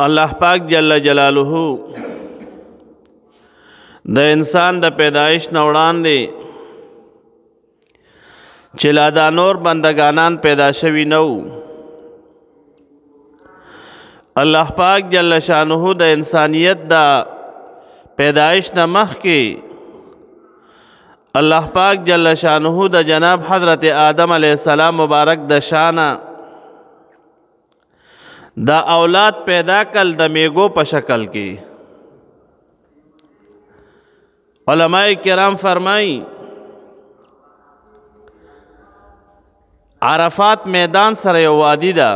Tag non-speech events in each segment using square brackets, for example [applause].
الله پاک جل جلاله د انسان د پیدایش نه وړاندې چې لا دا نور بندگانان پیدا شوي نه الله پاک جل شانه د انسانیت د پیدایش نه مخکې الله پاک جل شانه د جناب حضرت آدم علیہ السلام مبارک د شانه دا اولاد پیدا کل د میګو په شکل کې علماء کرام فرمایي عرفات میدان سره یو وادي ده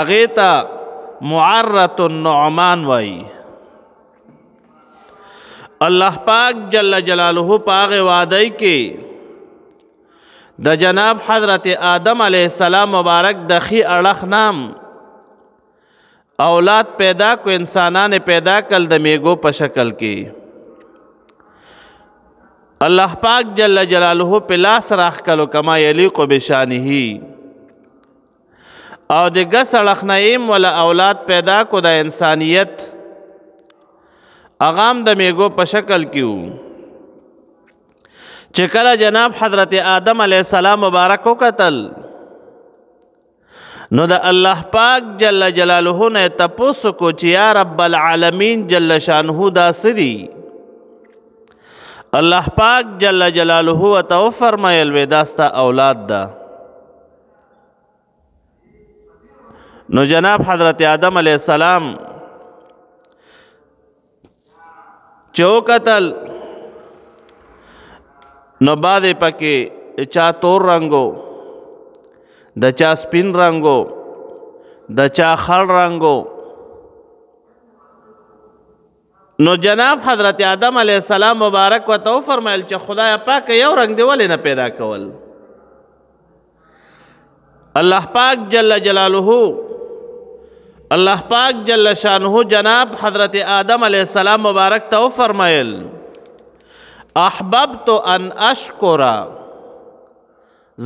اغه ته معرۃ النعمان وای الله پاک جل جلاله پاغه وادي کې د جناب حضرت آدم علیه السلام مبارک د خی اړخ نام اولاد پیدا کو انسانان پیدا کل د میګو په شکل کې الله پاک جل جلاله په لاس راخ کلو کما یلیق بشانه او د ګس اړخ نیم ولا اولاد پیدا کو د انسانیت اغام د میګو په شکل کې چې کله جناب حضرت آدم علیہ السلام مبارک وکتل نو د الله پاک جل جلاله نه تاسو کو چې یا رب العالمین جل شانه دا سدي الله پاک جل جلاله وتو فرمایل وې داستا اولاد دا نو جناب حضرت آدم علیہ السلام چو قتل نو بعد پکې چا تور رنگو د چا سپین رنگو د چا خړ رنگو نو جناب حضرت آدم علیہ السلام مبارک و تو فرمایل چې خدای پاک یو رنگ دی ولې نه پیدا کول الله پاک جل جلاله الله پاک جل شانه جناب حضرت آدم علیہ السلام مبارک تو فرمایل احببت ان اشکرا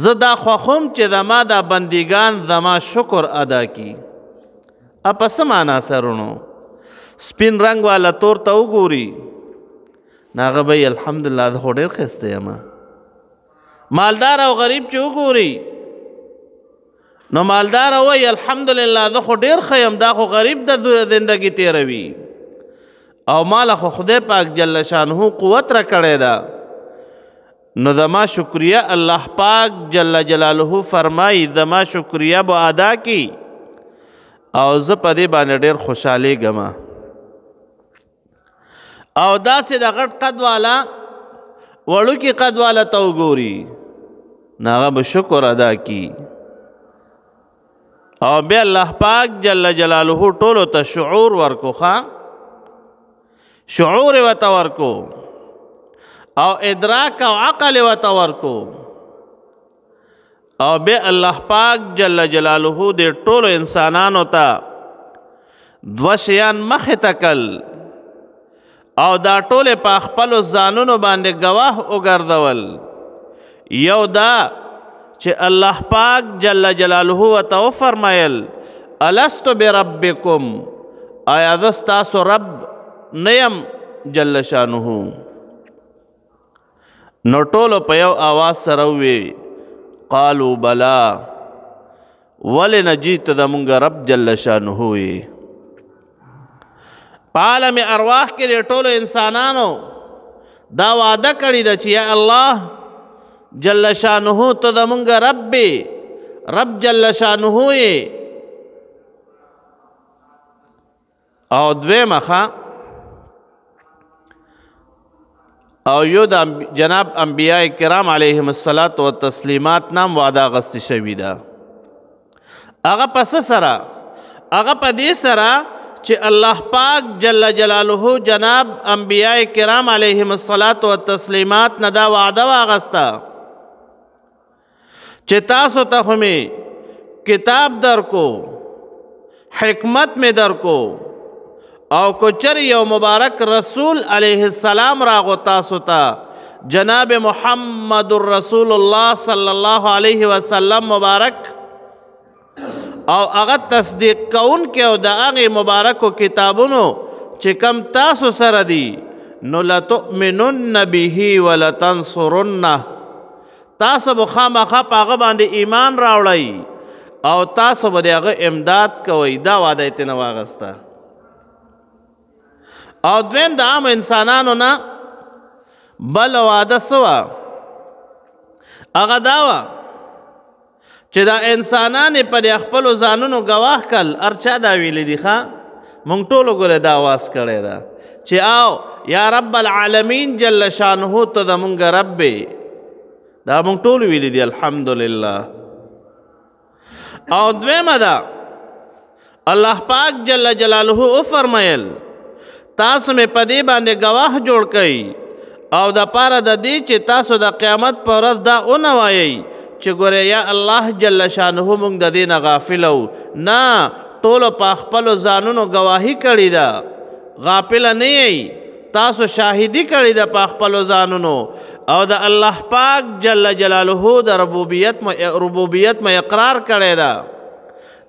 زدا خوخم چې زما دا بندگان زما شکر ادا کی اپس معنا سرونو سپین رنگ والا تور ته وګوري ناغه به الحمدلله زه ډېر خسته یم مالدار او غریب چې وګوري نو مالدار وای الحمدلله زه ډېر خیم دا خو غریب د زندگی تیروي او مال خو خدای پاک جل شانه قوت را کړی دا نو زما شکریہ الله پاک جل جلاله فرمای زما شکریہ به ادا کی او زه په دې باندې ډیر خوشاله غما او دا سه د غټ قد والا وړو کې قد والا تو ګوري ناغه به شکر ادا کی او بیا الله پاک جل جلاله ټولو ته شعور ورکوخه شعور و تورکو او ادراک او عقل و تورکو او به الله پاک جل جلاله دې ټولو انسانانو ته دو شیان مخه تکل او دا ټوله په خپل ځانونو باندې گواه وګرځول یو دا چې الله پاک جل جلاله او تو فرمایل الست بربکم آیا ذستا رب نیم جل شانه نو ټولو په یو आवाज سره وی قالو بلا ول نجیت د مونږ رب جل شانه وی پالم ارواح کې ټولو انسانانو دا وعده کړی د چې یا الله جل شانه ته د مونږ رب رب جل شانه وی او دویمه ښه او یو د جناب انبیاء کرام علیهم الصلاۃ والتسلیمات نام وعده غست شوی دا هغه پس سره هغه په دې سره چې الله پاک جل جلاله جناب انبیاء کرام علیهم الصلاۃ والتسلیمات نه دا وعده واغستا چې تاسو ته تا کتاب درکو حکمت می درکو او کچر یو مبارک رسول علیه السلام راغو تاسو ته جناب محمد رسول الله صلی الله علیه وسلم مبارک او هغه تصدیق کون کې او د هغه مبارکو کتابونو چې کم تاسو سره دي نو لتؤمنن به ولتنصرنه تاسو مخامخه پاغه باندې ایمان راوړی او تاسو به هغه امداد کوئ دا وعده یې نه واغسته او دویم د عام انسانانو نه بل واده سوا هغه داوا چې دا انسانان په خپل ځانونو گواه کل ارچا دا ویل دي ښا مونږ ټولو ګره دا واس کړي دا چې آو یا رب العالمین جل شانه ته د مونږ رب دا مونږ ټول ویل دي الحمدلله او دویمه دا الله پاک جل جلاله او فرمایل تاسو می پدې باندې گواه جوړ کړئ او د پاره د دې چې تاسو د قیامت پر ورځ دا اون وایي چې ګوره یا الله جل شانه موږ د دین غافل او نه ټول په خپل ځانونو گواهی کړی دا غافل نه یې تاسو شاهدی کړی دا په خپل ځانونو او د الله پاک جل جلاله د ربوبیت م ربوبیت م اقرار کړی دا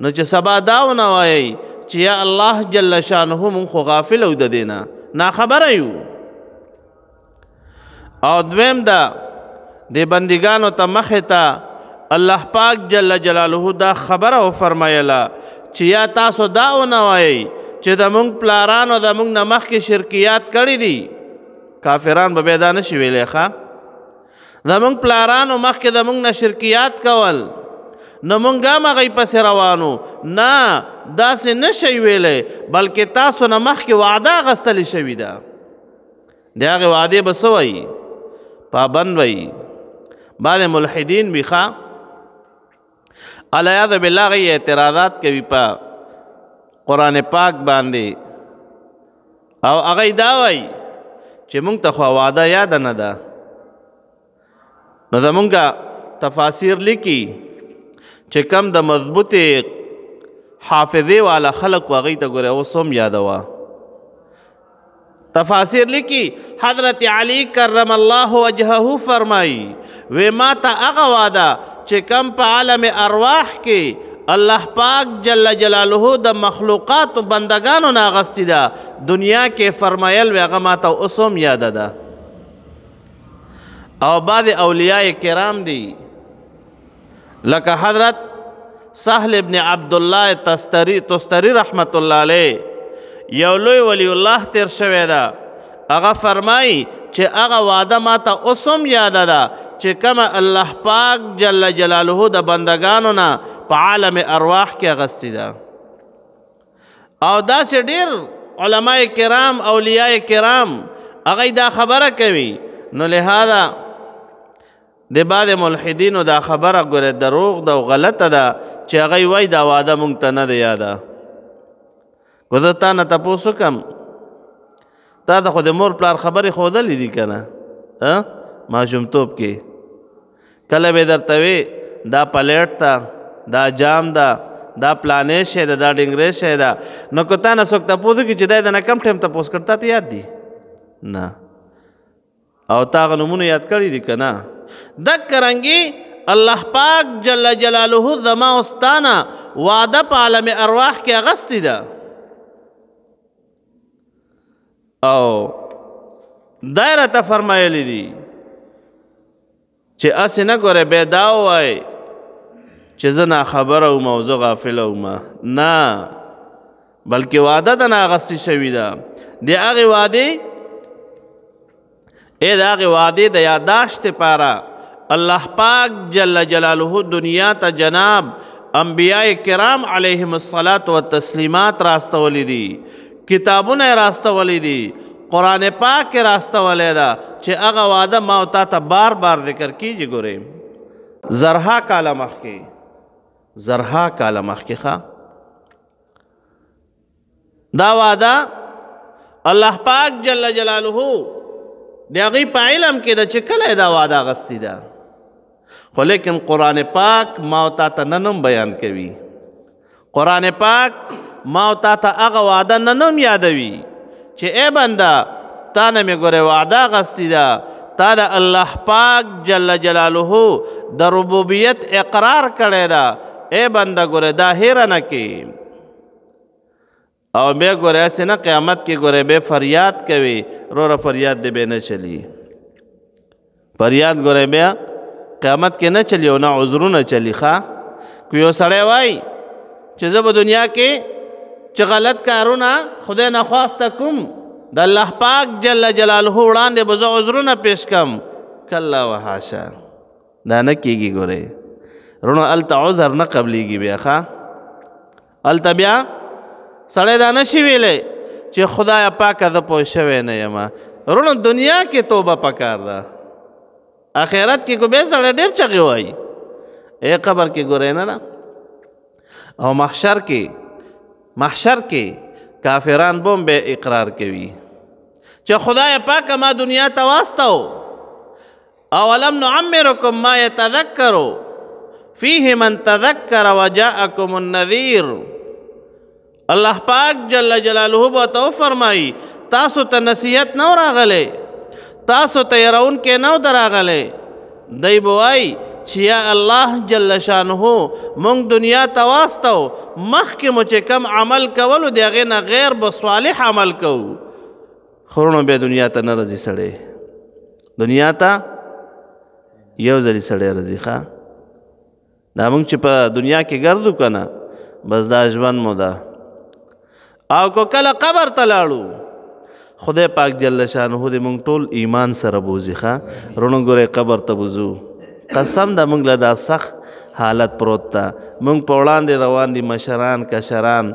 نو چې سبا داونه وایي چې یا الله جل شانه مونږ خو غافل او د دینه نا خبره یو او دویم دا د بندګانو ته مخه ته الله پاک جل جلاله دا خبره او فرمایله چې یا تاسو دا و نه وایي چې د مونږ پلارانو د مونږ نه مخکې شرکیات کړي دي کافران به دا نشي ویلی ښه زمونږ پلارانو مخکې د مونږ نه شرکیات کول نه مونږه مغې پس روانو نه داسې نشي ویلې بلکې تاسو نه مخکې وعده غستلی شوی ده د هغه وعده بسوي پابند وي بعد ملحدین بخا الیاذ بالله غي اعتراضات کوي په قران پاک باندې او هغه دا وایي چې مونږ ته خو وعده یاد نه ده نو زمونږه تفاسیر لیکي چې کم د مضبوطی حافظه والا خلق واغی ته ګوره اوسم یادوا تفاسیر لکی حضرت علی کرم الله وجهه فرمای و ما ته هغه واده چې کم په عالم ارواح کې الله پاک جل جلاله د مخلوقات او بندگانو ناغستی ده دنیا کې فرمایل وغه ماته اوسم یاد ده او بعد اولیاء کرام دي لکه حضرت سهل ابن عبد الله تستری تستری رحمت الله علیه یو لوی ولی الله تیر شوی دا هغه فرمای چې هغه وعده ماته اوسم یاد ده چې کما الله پاک جل جلاله د بندگانو نه په عالم ارواح کې اغستی ده او دا سه ډیر علماء کرام اولیاء کرام هغه دا خبره کوي نو لہذا د بعد ملحدینو دا خبره ګوره دروغ ده او غلطه ده چې هغه وای دا واده مونږ ته نه دی یاده ګوره تا نه تاسو کم تا د خود مور پلار خبره خوده لیدې کنه ها ما جمتوب کې کله به درته وی دا پلیټ تا دا جام دا دا پلانې شه دا ډنګرې شه دا نو کته نه سوک تاسو کې چې دا نه کم ټیم تاسو کرتا ته یاد دی نه او تا غنمونه یاد کړی دي کنه دک کرنګي الله پاک جل جلاله زما واستانا وعده په عالم ارواح کې اغستې ده او دایره ته فرمایلی دي چې اسې نه ګوره به دا وای چې زه نه خبره او موضوع غافل او ما نه بلکې وعده د نه اغستې شوې ده د هغه وعده اے داغ وعدے د یاداشت پارا الله پاک جل جلاله دنیا ته جناب انبیاء کرام علیهم الصلاۃ والتسلیمات راستولی دي کتابونه راستولی دي قران پاک کې راستولی دا چې هغه وعده ما او تا ته بار بار ذکر کیږي ګورې زرها کاله مخکې زرها کاله مخکې ښا دا وعده الله پاک جل جلاله د هغې په علم کې ده چې کله دا واده اغستې ده خو لیکن قرآن پاک ما او تا ته نن بیان کوي قرآن پاک ما او تا ته هغه واده نن هم یادوي چې ای بنده تا نه مې ګورې واده اغستې ده تا د الله پاک جل جلاله د ربوبیت اقرار کړی دا اے بنده ګوره دا هیر نه کې او بیا ګوره اسې نه قیامت کې ګوره به فریاد کوي روره فریاد دې به نه چلی فریاد ګوره بیا قیامت کې نه چلی او نه عذرونه چلی ښا کو یو سړی وای چې زه په دنیا کې چې غلط کارونه خدای نه خواسته کوم د الله پاک جل جلاله وړاندې به زه عذرونه پیش کم کله وحاشا دا نه کیږي ګوره رونو الته عذر نه قبليږي بیا ښا الته بیا سړی دا نشي ویلې چې خدای پاک زه پوه شوی نه یم رونو دنیا کې توبه پکار ده اخرت کې کو به سړی ډېر چغې وایي اے قبر کې ګورې نه نه او محشر کې محشر کې کافران بوم به اقرار کوي چې خدای پاک ما دنیا ته واستاو او لم نعمرکم ما يتذکروا فيه من تذکر وجاءکم النذیر الله پاک جل جلاله به تو فرمایي تاسو ته نصیحت نو راغله تاسو ته يرون کې نو دراغله دی بوای چې یا الله جل شانه مونږ دنیا ته واستو مخکې مو چې کم عمل کولو دی غیر نه غیر به صالح عمل کوو خورونو به دنیا ته نه راځي سړی دنیا ته یو ځلې سړی راځي ښا دا مونږ چې په دنیا کې ګرځو کنه بس دا ژوند مو ده او کو کله قبر ته لاړو خدای پاک جل شانه دې مونږ ټول ایمان سره بوزي ښا رونو ګره قبر ته بوزو قسم د مونږ له دا سخت حالت پروت تا مونږ په وړاندې روان دي مشران کشران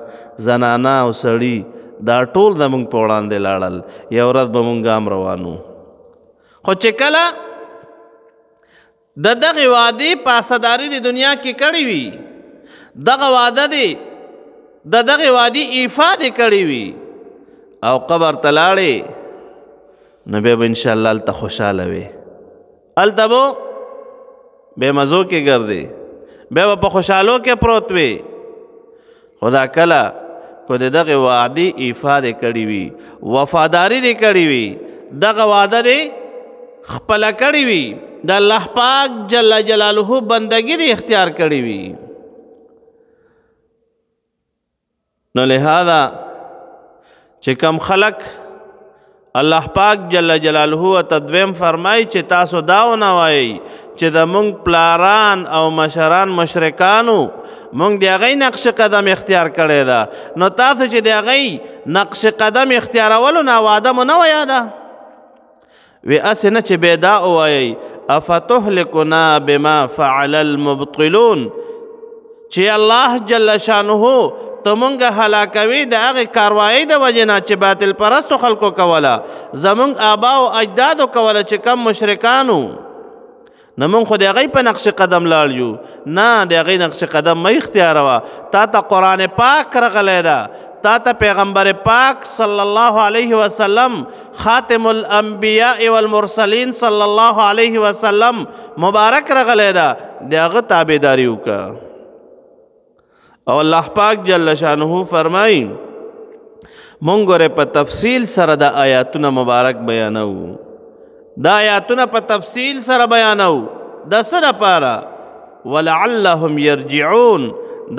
زنانا او سړی دا ټول د مونږ په وړاندې لاړل یو ورځ به مونږ هم روانو خو چې کله د دغه وادي پاسداري د دنیا کې کړی وي دغه واده دی د دغه وادي ایفاده کړی وي او قبر تلاړې نبی به ان شاء الله الته خوشاله وي الته بو به مزو کې ګرځي به په خوشحالو کې پروت وي خدا کلا کو دغه وادي ایفاده کړی وي وفاداری دې کړی وي دغه وعده دې خپل کړی وي د الله پاک جل جلاله بندگی دې اختیار کړی وي نو لہذا چې کم خلق الله پاک جل جلاله تدویم فرمای چې تاسو دا نه وایي چې د مونږ پلاران او مشران مشرکانو مونږ د هغې نقش قدم اختیار کړی ده نو تاسو چې د هغې نقش قدم اختیارولو نه واده مو نه ویا ده وی هسې نه چې بېدا ووایئ افتهلکنا بما فعل المبطلون چې الله جل شانه تمونګه هلاکوي د هغه کاروایی د وجنا چې باطل پرستو خلکو کوله زمونږ آبا او اجدادو کوله چې کم مشرکانو نمون خو د هغې په نقش قدم لاړ یو نه د هغې نقش قدم مه اختیاروه تا ته قرآن پاک راغلی ده تا ته پیغمبر پاک صلی الله علیه وسلم خاتم الانبیاء والمرسلین صلی الله علیه وسلم مبارک رغلی دا دغه تابعداري وکړه او الله پاک جل شانه فرمایي مونږ ورې په تفصیل سره د آیاتونو مبارک بیانو دا آیاتونه په تفصیل سره بیانو د سره پاره ولعلهم يرجعون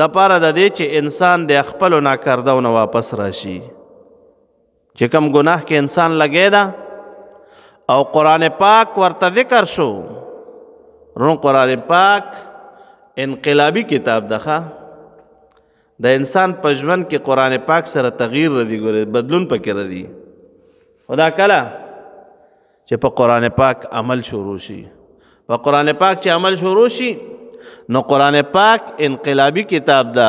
د پاره د دې چې انسان د خپل نه کردونه واپس راشي چې کوم ګناه کې انسان لګی دا او قران پاک ورته ذکر شو رون قران پاک انقلابی کتاب دخه د انسان په ژوند کې قران پاک سره تغییر ردی ګوري بدلون پکې ردی خدا کله چې په قران پاک عمل شروع شي په قران پاک چې عمل شروع شي نو قران پاک انقلابی کتاب ده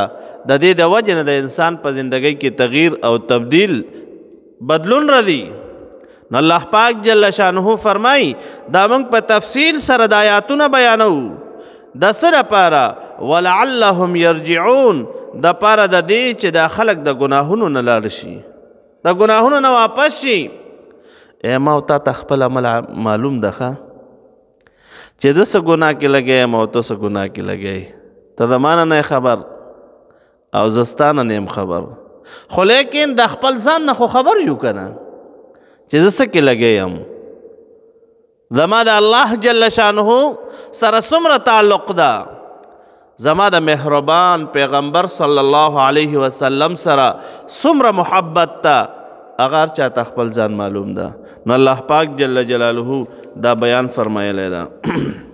د دې د وجه نه د انسان په ژوندۍ کې تغییر او تبدیل بدلون ردی نو الله پاک جل شانه فرمای دا موږ په تفصیل سره د آیاتونه بیانو د سره پاره ولعلهم يرجعون د پاره د دې چې د خلک د ګناهونو نه لاړ شي د ګناهونو نه واپس شي اے ما او تا تخپل عمل معلوم ده چې د څه ګناه کې لګې ما او ته څه ګناه کې لګې ته زمانه نه خبر او زستانه نیم خبر خو لیکن د خپل ځان نه خو خبر یو کنه چې د څه کې لګې يم زما د الله جل شانه سره څومره تعلق ده زما د مهربان پیغمبر صلی الله علیه وسلم سره څومره محبت ته اگر چا خپل ځان معلوم ده نو الله پاک جل جلاله دا بیان فرمایلی ده [clears throat]